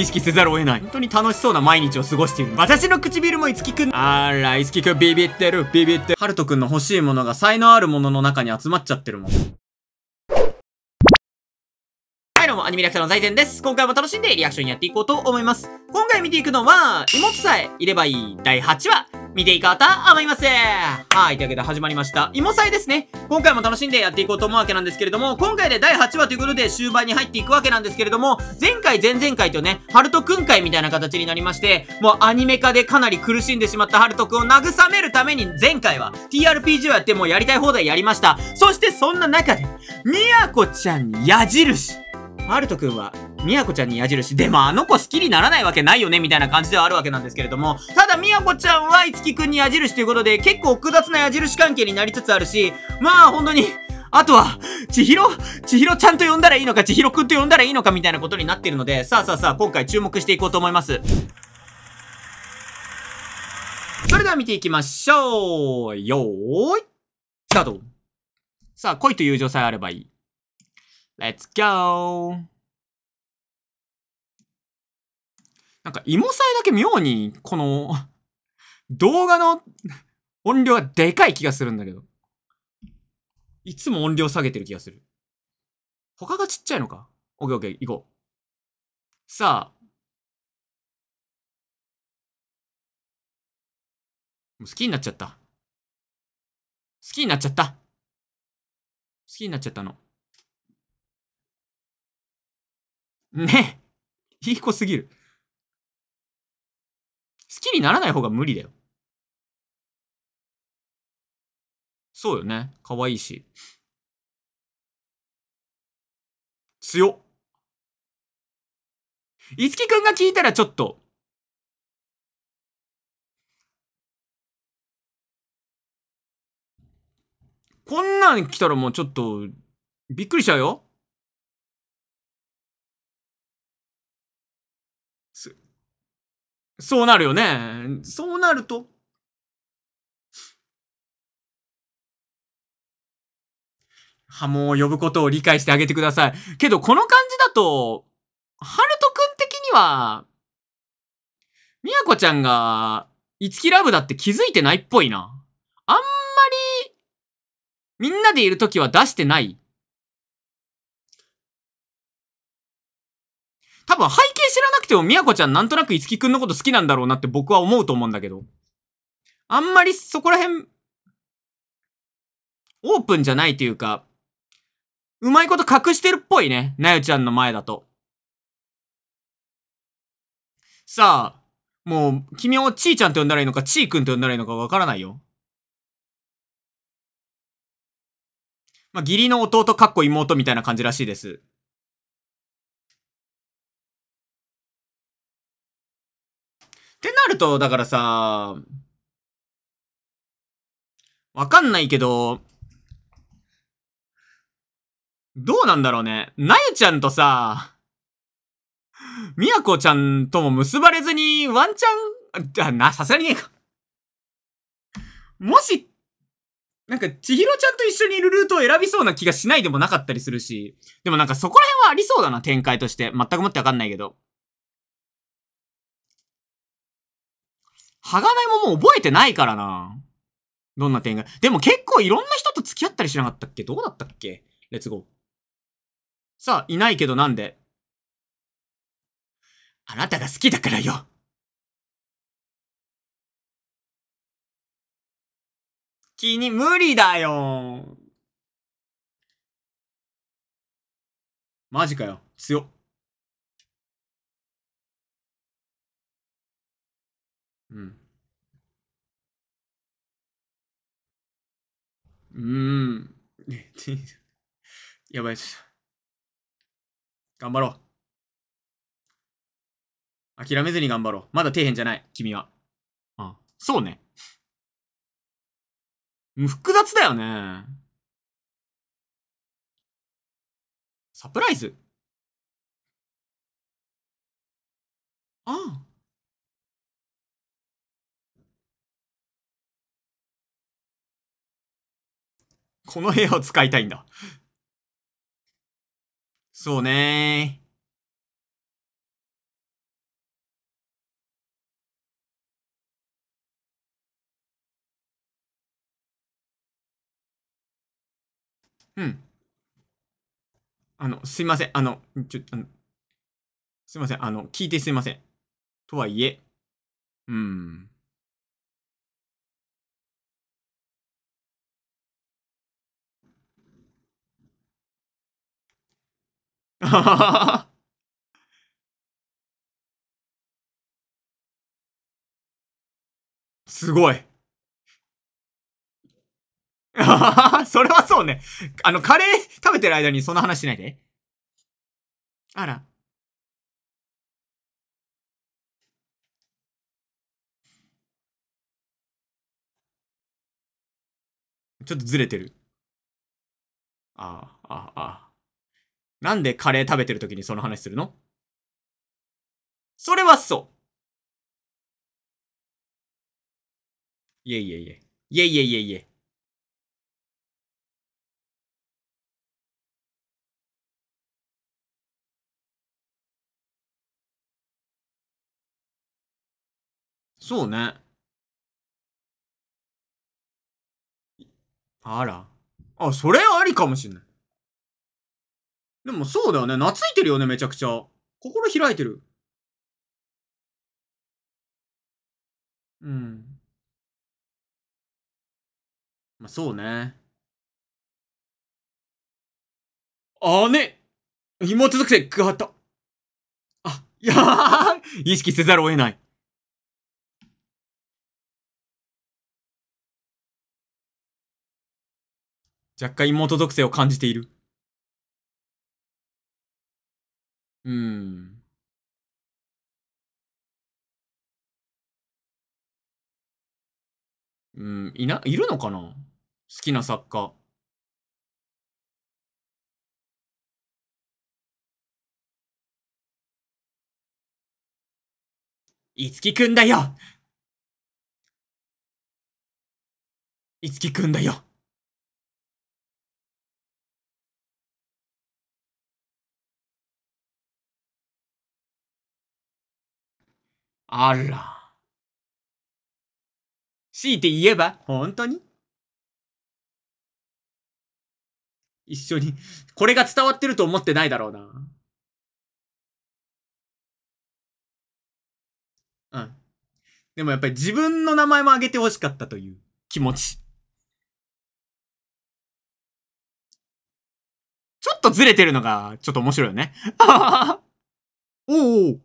意識せざるを得ない。本当に楽しそうな毎日を過ごしている。私の唇もいつきくん。あら、いつきくんビビってる、ビビってる。はるとくんの欲しいものが才能あるものの中に集まっちゃってるもん。もアニメリアクターの財前です。今回も楽しんでリアクションやっていこうと思います。今回見ていくのは、妹さえいればいい第8話、見ていこうと思います。はい、というわけで始まりました。芋祭ですね。今回も楽しんでやっていこうと思うわけなんですけれども、今回で第8話ということで終盤に入っていくわけなんですけれども、前回前々回とね、ハルトくん会みたいな形になりまして、もうアニメ化でかなり苦しんでしまったハルトくんを慰めるために前回は TRPG をやってもうやりたい放題やりました。そしてそんな中で、みやこちゃん矢印。ハルトんは、みやこちゃんに矢印。でもあの子好きにならないわけないよね、みたいな感じではあるわけなんですけれども、ただみやこちゃんはいつきくんに矢印ということで、結構複雑な矢印関係になりつつあるし、まあ本当に、あとは、ちひろ、ちひろちゃんと呼んだらいいのか、ちひろくんと呼んだらいいのかみたいなことになっているので、さあさあさあ、今回注目していこうと思います。それでは見ていきましょう。よーい。スタート。さあ、恋と友情さえあればいい。Let's go! なんか、芋えだけ妙に、この、動画の 音量がでかい気がするんだけど。いつも音量下げてる気がする。他がちっちゃいのかオッケーオッケー、行こう。さあ。もう好きになっちゃった。好きになっちゃった。好きになっちゃったの。ね。いい子すぎる。好きにならない方が無理だよ。そうよね。可愛いし。強っ。いつきくんが聞いたらちょっと。こんなん来たらもうちょっと、びっくりしちゃうよ。そうなるよね。そうなると。波紋を呼ぶことを理解してあげてください。けど、この感じだと、ハルトくん的には、みやこちゃんが、いつきラブだって気づいてないっぽいな。あんまり、みんなでいるときは出してない多分背景知らなくても、みやこちゃんなんとなくいつきくんのこと好きなんだろうなって僕は思うと思うんだけど。あんまりそこら辺、オープンじゃないというか、うまいこと隠してるっぽいね。なよちゃんの前だと。さあ、もう、君をちーちゃんと呼んだらいいのか、ちーくんと呼んだらいいのかわからないよ。まあ、義理の弟かっこ妹みたいな感じらしいです。ってなると、だからさ、わかんないけど、どうなんだろうね。なゆちゃんとさ、みやこちゃんとも結ばれずにワンチャン、あ、な、さすがにねえか。もし、なんか、ちひろちゃんと一緒にいるルートを選びそうな気がしないでもなかったりするし、でもなんかそこら辺はありそうだな、展開として。全くもってわかんないけど。鋼ももう覚えてないからな。どんな点が。でも結構いろんな人と付き合ったりしなかったっけどうだったっけレッツゴー。さあ、いないけどなんであなたが好きだからよ。君無理だよ。マジかよ。強っ。うん。うーん。やばいっす。頑張ろう。諦めずに頑張ろう。まだ底辺じゃない、君は。あ、そうね。複雑だよね。サプライズああ。この部屋を使いたいんだ。そうねうん。あの、すいません。あの、ちょ、あの、すいません。あの、聞いてすいません。とはいえ、うん。すごい。それはそうね。あの、カレー食べてる間にそんな話しないで。あら。ちょっとずれてる。ああ、ああ、ああ。なんでカレー食べてる時にその話するのそれはそう。いえいえいえ。いえいえいえいえ。そうね。あら。あ、それありかもしんない。でもそうだよね。懐いてるよね、めちゃくちゃ。心開いてる。うん。まあ、そうね。姉妹属性、わった。あ、いやー、意識せざるを得ない。若干妹属性を感じている。うん。うん、いな、いるのかな？好きな作家。くんだよ！くんだよ！あら。強いて言えば、本当に一緒に、これが伝わってると思ってないだろうな。うん。でもやっぱり自分の名前も挙げてほしかったという気持ち。ちょっとずれてるのが、ちょっと面白いよね。おお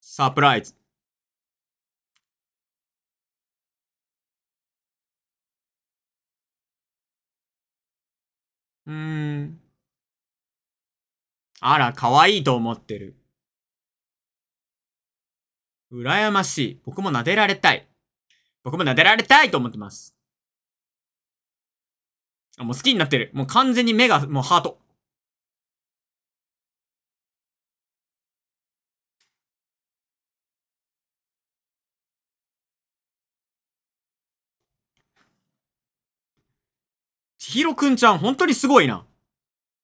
サプライズ。うーん。あら、可愛いと思ってる。羨ましい。僕も撫でられたい。僕も撫でられたいと思ってます。もう好きになってる。もう完全に目が、もうハート。千尋くんちゃん、本当にすごいな。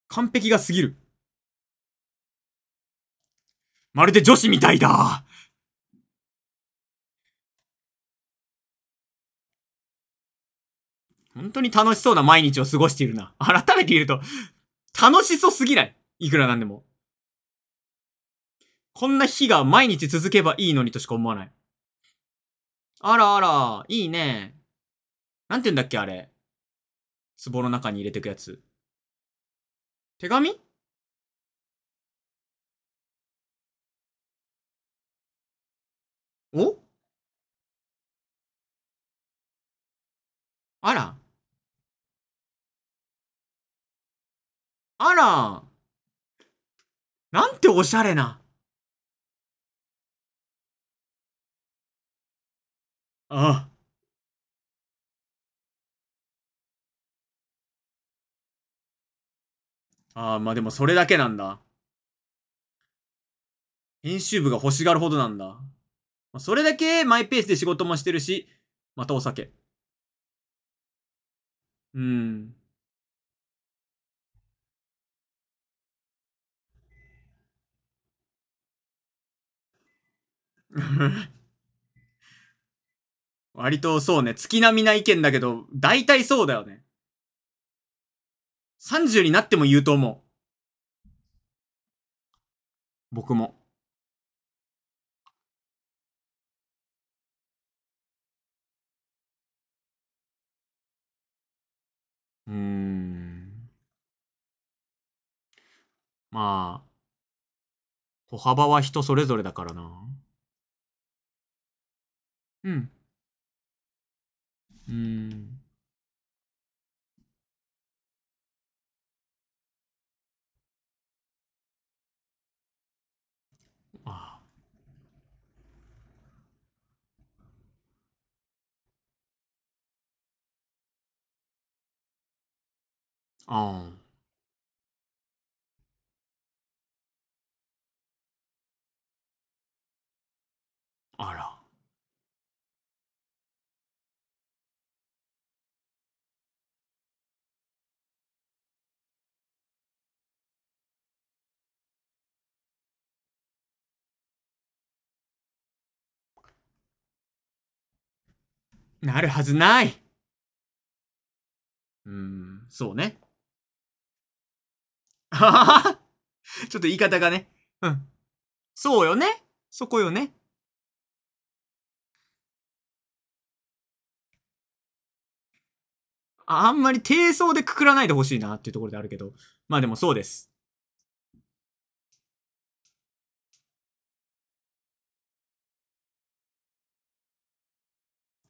完璧がすぎる。まるで女子みたいだ。本当に楽しそうな毎日を過ごしているな。改めて言うと、楽しそうすぎない。いくらなんでも。こんな日が毎日続けばいいのにとしか思わない。あらあら、いいね。なんて言うんだっけあれ。壺の中に入れてくやつ。手紙おあら。あら。なんておしゃれな。ああ。ああ、まあでもそれだけなんだ。編集部が欲しがるほどなんだ。まあ、それだけマイペースで仕事もしてるし、またお酒。うん。割とそうね、月並みな意見だけど、大体そうだよね。30になっても言うと思う。僕も。うーん。まあ、歩幅は人それぞれだからな。うん。うん。ああ。あら。なるはずない。うーん、そうね。ちょっと言い方がね。うん。そうよね。そこよね。あんまり低層でくくらないでほしいなっていうところであるけど。まあでもそうです。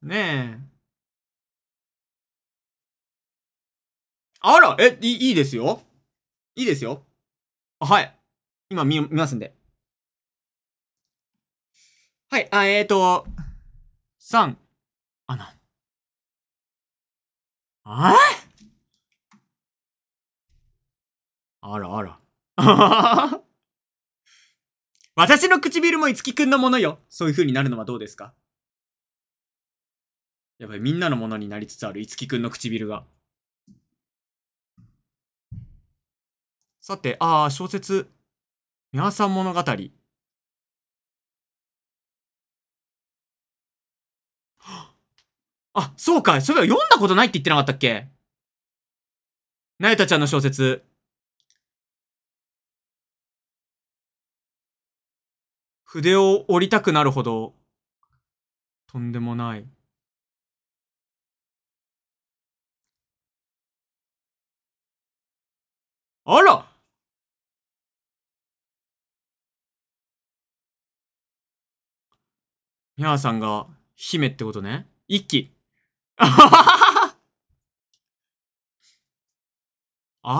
ねえ。あら、え、いいですよ。いいですよ。はい。今見、見ますんで。はい、あ、えっ、ー、と、3、あ、な、ああらあら。私の唇も五木くんのものよ。そういう風になるのはどうですかやばい、みんなのものになりつつある五木くんの唇が。さて、ああ、小説。皆さん物語。あ、そうか。そういえば読んだことないって言ってなかったっけなえたちゃんの小説。筆を折りたくなるほど、とんでもない。あらにャーさんが姫ってことね。一気。あ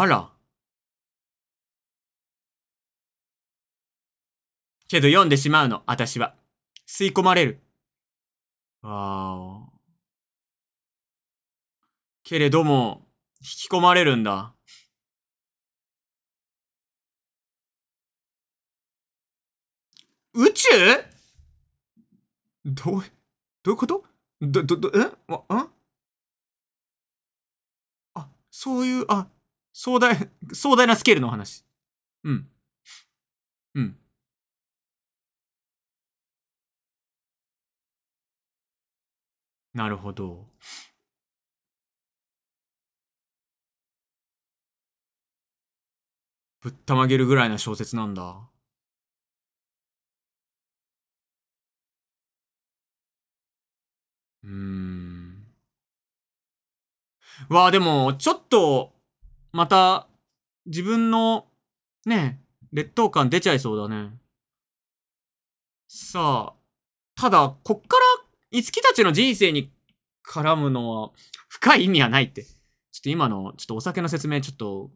ら。けど読んでしまうの、私は。吸い込まれる。ああ。けれども、引き込まれるんだ。宇宙どう、どういうことど、ど、ど、えあ、んあ、そういう、あ、壮大、壮大なスケールの話。うん。うん。なるほど。ぶったまげるぐらいな小説なんだ。うーん。わあ、でも、ちょっと、また、自分の、ね、劣等感出ちゃいそうだね。さあ、ただ、こっから、いつきたちの人生に絡むのは、深い意味はないって。ちょっと今の、ちょっとお酒の説明、ちょっと、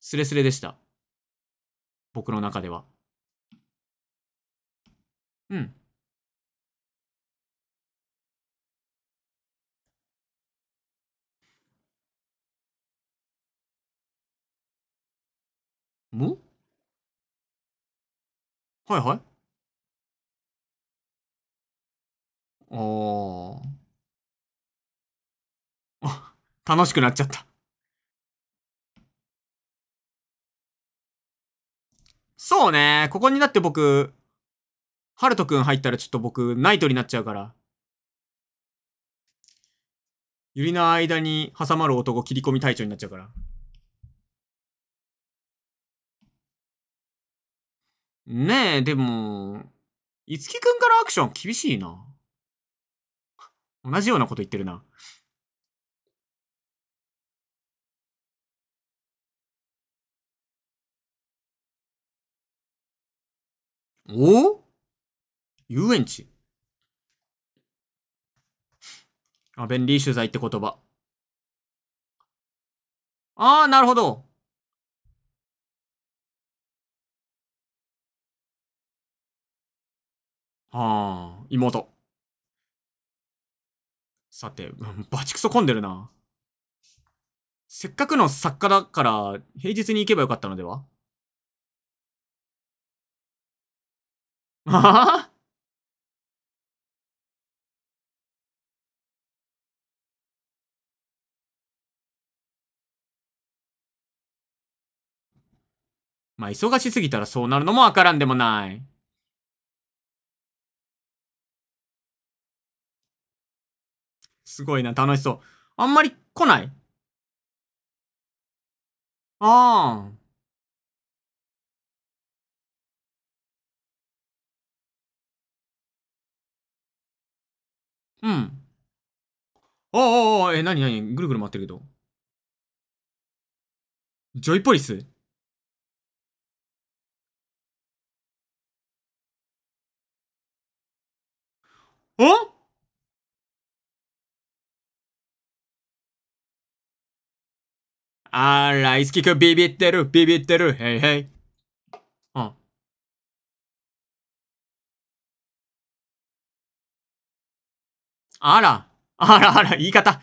スレスレでした。僕の中では。うん。むはいはい。おー。あ、楽しくなっちゃった。そうね。ここになって僕、ハルトくん入ったらちょっと僕、ナイトになっちゃうから。ユリの間に挟まる男切り込み隊長になっちゃうから。ねえ、でも、いつきくんからアクション厳しいな。同じようなこと言ってるな。お遊園地。あ、便利取材って言葉。ああ、なるほど。ああ、妹。さて、バチクソ混んでるな。せっかくの作家だから、平日に行けばよかったのではああまあ、忙しすぎたらそうなるのもわからんでもない。すごいな、楽しそう。あんまり来ないああ。うん。おおおえ、なになにぐるぐる回ってるけど。ジョイポリスおあー、ライスキ君ビビってる、ビビってる、へいへい。あ。あら、あらあら、言い方。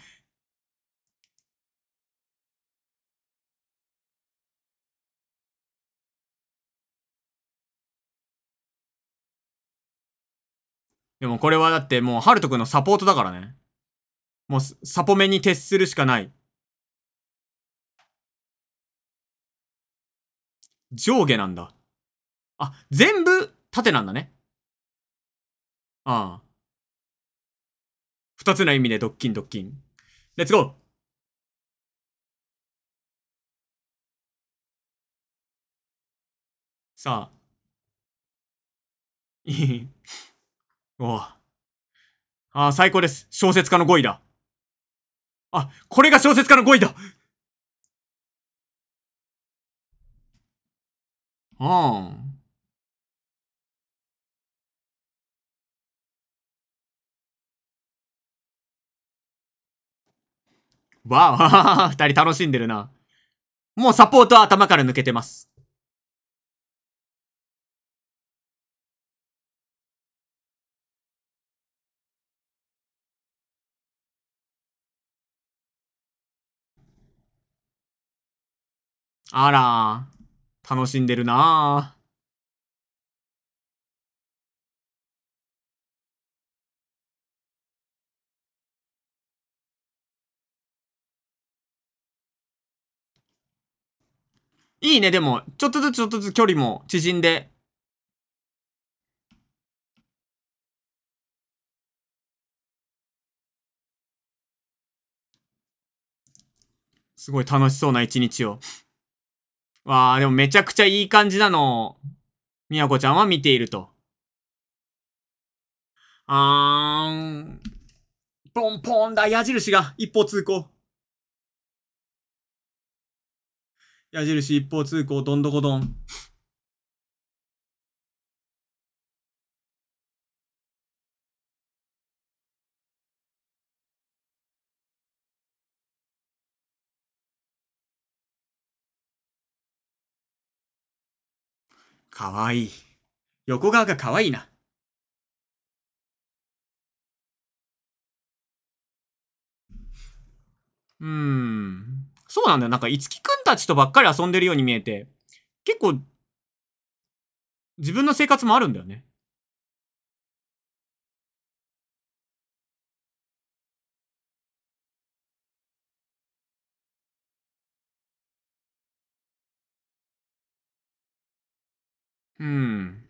でもこれはだってもう、ハルト君のサポートだからね。もう、サポメに徹するしかない。上下なんだ。あ、全部縦なんだね。ああ。二つの意味でドッキンドッキン。レッツゴーさあ。い おああ、最高です。小説家の語彙だ。あ、これが小説家の語彙だうん。わあ、二人楽しんでるな。もうサポートは頭から抜けてます。あら楽しんでるなぁ。いいね、でも、ちょっとずつちょっとずつ距離も縮んで。すごい楽しそうな一日をわあ、でもめちゃくちゃいい感じなの。みやこちゃんは見ていると。あーん。ポンポンだ、矢印が一方通行。矢印一方通行、どんどこどん。かわいい。横側がかわいいな。うん。そうなんだよ。なんか、いつきくんたちとばっかり遊んでるように見えて、結構、自分の生活もあるんだよね。嗯，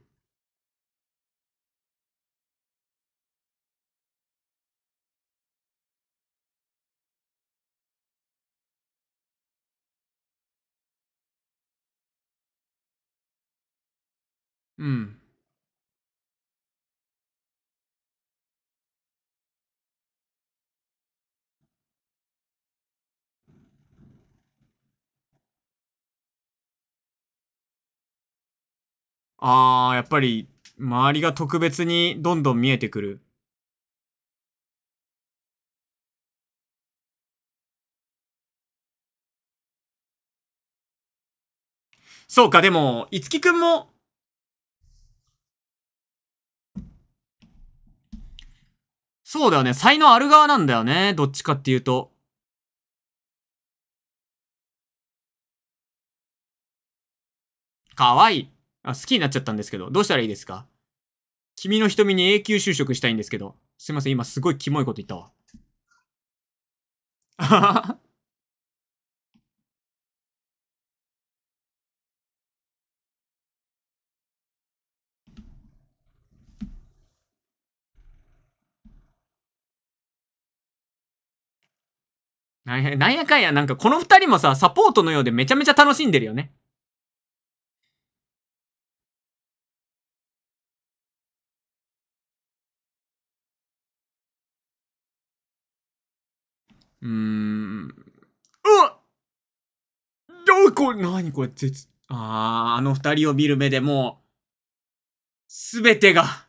嗯。ああ、やっぱり、周りが特別にどんどん見えてくる。そうか、でも、いつきくんも、そうだよね。才能ある側なんだよね。どっちかっていうと。かわいい。あ、好きになっちゃったんですけど、どうしたらいいですか君の瞳に永久就職したいんですけど。すいません、今すごいキモいこと言ったわ。あはは。なんやかんや、なんかこの二人もさ、サポートのようでめちゃめちゃ楽しんでるよね。これ、なにこれ、絶、ああ、あの二人を見る目でもう、すべてが、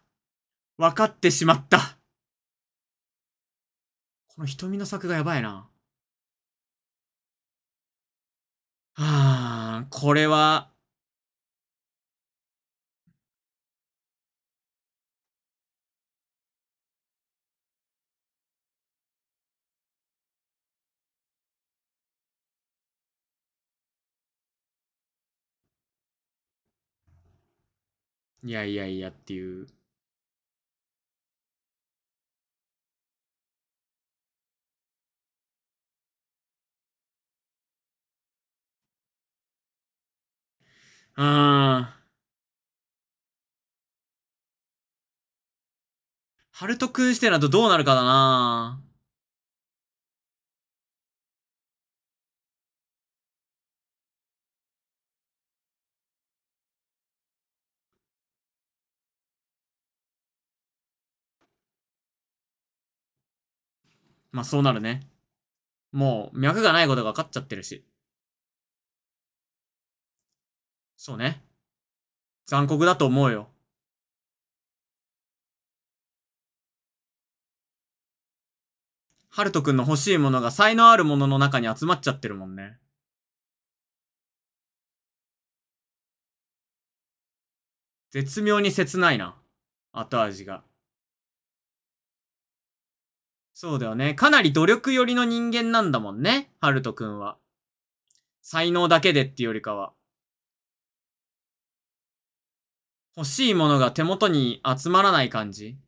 分かってしまった。この瞳の作がやばいな。はあ、これは、いやいやいやっていう。ああ。ハルト君してなとどうなるかだなまあそうなるね。もう脈がないことが分かっちゃってるし。そうね。残酷だと思うよ。ハルトくんの欲しいものが才能あるものの中に集まっちゃってるもんね。絶妙に切ないな。後味が。そうだよね。かなり努力寄りの人間なんだもんね。ハルトくんは。才能だけでっていうよりかは。欲しいものが手元に集まらない感じ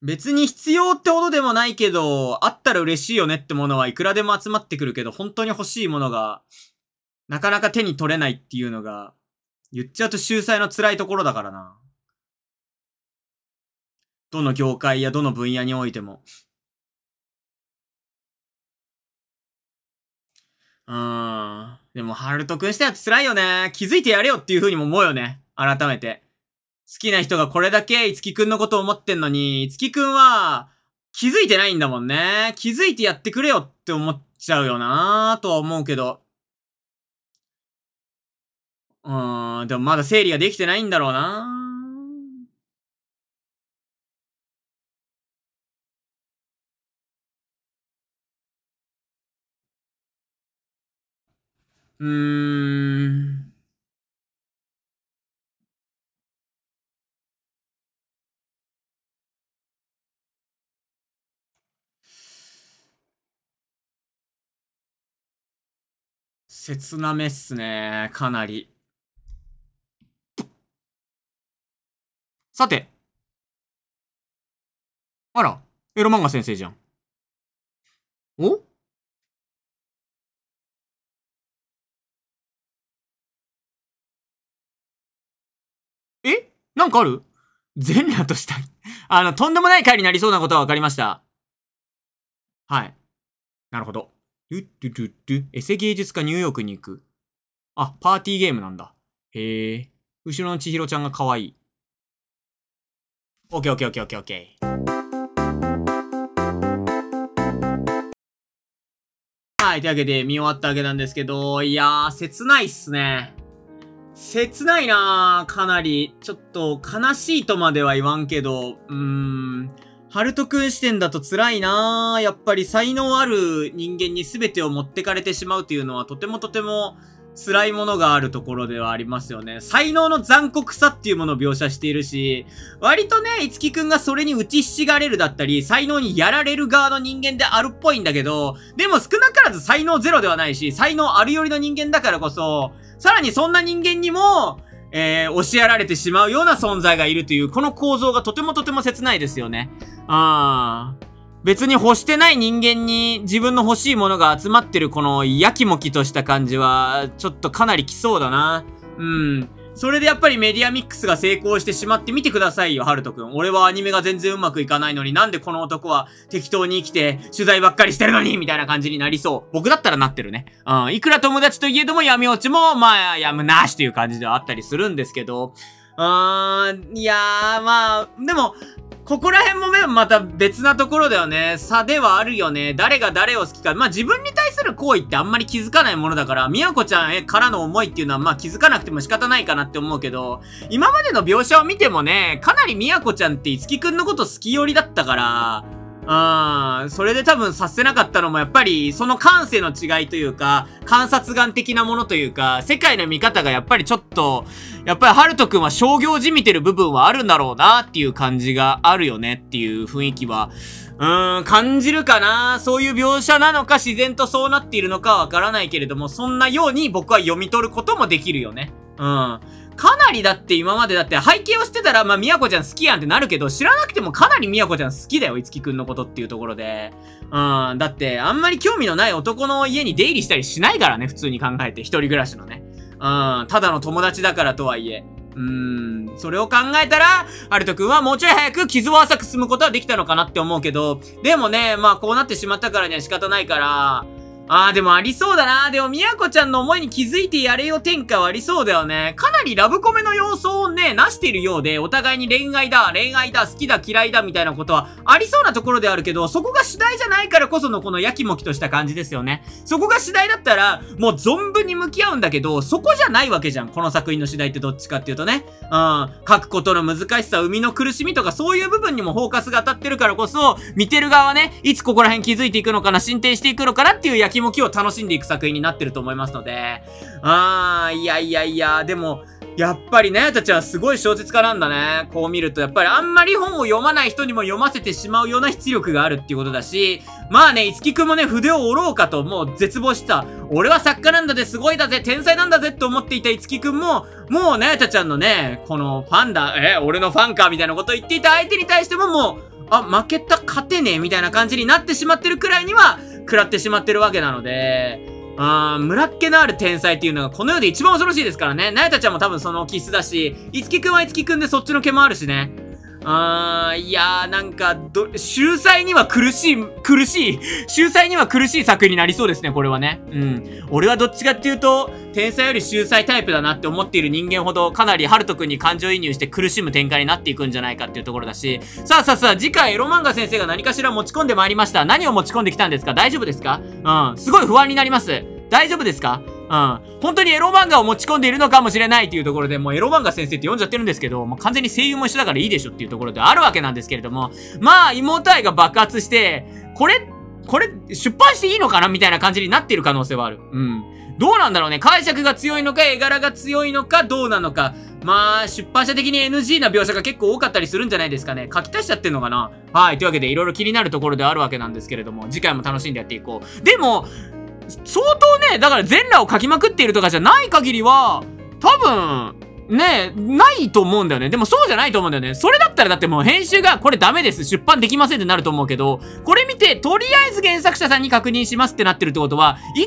別に必要ってほどでもないけど、あったら嬉しいよねってものはいくらでも集まってくるけど、本当に欲しいものが、なかなか手に取れないっていうのが、言っちゃうと秀才の辛いところだからな。どの業界やどの分野においても。うん。でも、ハルト君しやは辛いよね。気づいてやれよっていう風にも思うよね。改めて。好きな人がこれだけいつきくんのことを思ってんのに、いつきくんは気づいてないんだもんね。気づいてやってくれよって思っちゃうよなーとは思うけど。うーん、でもまだ整理ができてないんだろうなー。うん。切なめっすね。かなり。さて。あら、エロ漫画先生じゃん。おなんかある全裸としたい あの、とんでもない回になりそうなことは分かりました。はい。なるほど。ドゥッドゥドゥッドゥ。エセ芸術家ニューヨークに行く。あ、パーティーゲームなんだ。へえ。後ろの千尋ちゃんが可愛い。オッケーオッケーオッケーオッケーオッケー。はい、というわけで見終わったわけなんですけど、いやー、切ないっすね。切ないなかなり。ちょっと、悲しいとまでは言わんけど、うーん。ハルトくん視点だと辛いなやっぱり才能ある人間に全てを持ってかれてしまうというのはとてもとても辛いものがあるところではありますよね。才能の残酷さっていうものを描写しているし、割とね、いつきくんがそれに打ちひしがれるだったり、才能にやられる側の人間であるっぽいんだけど、でも少なからず才能ゼロではないし、才能あるよりの人間だからこそ、さらにそんな人間にも、えー、教えられてしまうような存在がいるという、この構造がとてもとても切ないですよね。あー。別に欲してない人間に自分の欲しいものが集まってるこのやきもきとした感じは、ちょっとかなり来そうだな。うん。それでやっぱりメディアミックスが成功してしまって見てくださいよ、ハルトくん。俺はアニメが全然うまくいかないのになんでこの男は適当に生きて取材ばっかりしてるのにみたいな感じになりそう。僕だったらなってるね。うん。いくら友達といえども闇落ちも、まあ、やむなしという感じではあったりするんですけど。うーん、いやー、まあ、でも、ここら辺もね、また別なところだよね。差ではあるよね。誰が誰を好きか。まあ、自分に対する行為ってあんまり気づかないものだから、みやこちゃんへからの思いっていうのはまあ気づかなくても仕方ないかなって思うけど、今までの描写を見てもね、かなりみやこちゃんっていつきくんのこと好き寄りだったから、うん、それで多分察せなかったのもやっぱり、その感性の違いというか、観察眼的なものというか、世界の見方がやっぱりちょっと、やっぱりハルトくんは商業じみてる部分はあるんだろうなっていう感じがあるよねっていう雰囲気は、うーん、感じるかなそういう描写なのか自然とそうなっているのかわからないけれども、そんなように僕は読み取ることもできるよね。うん。かなりだって今までだって背景をしてたら、まあ、みやこちゃん好きやんってなるけど、知らなくてもかなりみやこちゃん好きだよ、いつきくんのことっていうところで。うん、だって、あんまり興味のない男の家に出入りしたりしないからね、普通に考えて、一人暮らしのね。うん、ただの友達だからとはいえ。うーん、それを考えたら、アルト君はもうちょい早く傷を浅く済むことはできたのかなって思うけど、でもね、まあこうなってしまったからには仕方ないから、ああ、でもありそうだなでも、みやこちゃんの思いに気づいてやれよ展開はありそうだよね。かなりラブコメの様相をね、なしているようで、お互いに恋愛だ、恋愛だ、好きだ、嫌いだ、みたいなことはありそうなところであるけど、そこが主題じゃないからこそのこのやきもきとした感じですよね。そこが主題だったら、もう存分に向き合うんだけど、そこじゃないわけじゃん。この作品の主題ってどっちかっていうとね。うん。書くことの難しさ、生みの苦しみとか、そういう部分にもフォーカスが当たってるからこそ、見てる側はね、いつここら辺気づいていくのかな、進展していくのかなっていうやき先も木を楽しんでいく作品になってると思いますので、あー、いやいやいや、でも、やっぱりね、たちはすごい小説家なんだね。こう見ると、やっぱりあんまり本を読まない人にも読ませてしまうような出力があるっていうことだし、まあね、いつきくんもね、筆を折ろうかともう絶望した。俺は作家なんだぜ、すごいだぜ、天才なんだぜって思っていたいつきくんも、もうね、たちゃんのね、このファンだ、え、俺のファンか、みたいなことを言っていた相手に対してももう、あ、負けた、勝てねえ、みたいな感じになってしまってるくらいには、食らってしまってるわけなので、うー、村っ気のある天才っていうのがこの世で一番恐ろしいですからね。なやたちゃんも多分その気質だし、いつきくんはいつきくんでそっちの毛もあるしね。あー、いやー、なんか、ど、秀才には苦しい、苦しい、秀才には苦しい作品になりそうですね、これはね。うん。俺はどっちかっていうと、天才より秀才タイプだなって思っている人間ほど、かなりるとくんに感情移入して苦しむ展開になっていくんじゃないかっていうところだし。さあさあさあ、次回エロ漫画先生が何かしら持ち込んでまいりました。何を持ち込んできたんですか大丈夫ですかうん。すごい不安になります。大丈夫ですかうん。本当にエロ漫画を持ち込んでいるのかもしれないっていうところで、もうエロ漫画先生って呼んじゃってるんですけど、もう完全に声優も一緒だからいいでしょっていうところであるわけなんですけれども、まあ、妹愛が爆発して、これ、これ、出版していいのかなみたいな感じになってる可能性はある。うん。どうなんだろうね。解釈が強いのか、絵柄が強いのか、どうなのか。まあ、出版社的に NG な描写が結構多かったりするんじゃないですかね。書き足しちゃってんのかなはい。というわけで、いろいろ気になるところであるわけなんですけれども、次回も楽しんでやっていこう。でも、相当ね、だから全裸を書きまくっているとかじゃない限りは、多分、ねないと思うんだよね。でもそうじゃないと思うんだよね。それだったらだってもう編集がこれダメです、出版できませんってなると思うけど、これて、とりあえず原作者さんに確認しますってなってるってことは、一応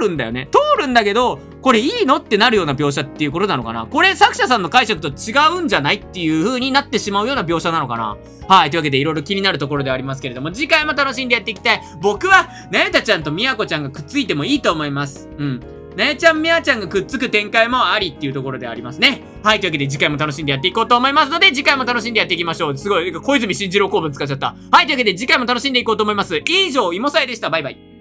通るんだよね。通るんだけど、これいいのってなるような描写っていうことなのかなこれ作者さんの解釈と違うんじゃないっていう風になってしまうような描写なのかなはい。というわけで、いろいろ気になるところではありますけれども、次回も楽しんでやっていきたい。僕は、なゆたちゃんとみやこちゃんがくっついてもいいと思います。うん。なえちゃんみやちゃんがくっつく展開もありっていうところでありますね。はい、というわけで次回も楽しんでやっていこうと思いますので、次回も楽しんでやっていきましょう。すごい、小泉進次郎公文使っちゃった。はい、というわけで次回も楽しんでいこうと思います。以上、芋さえでした。バイバイ。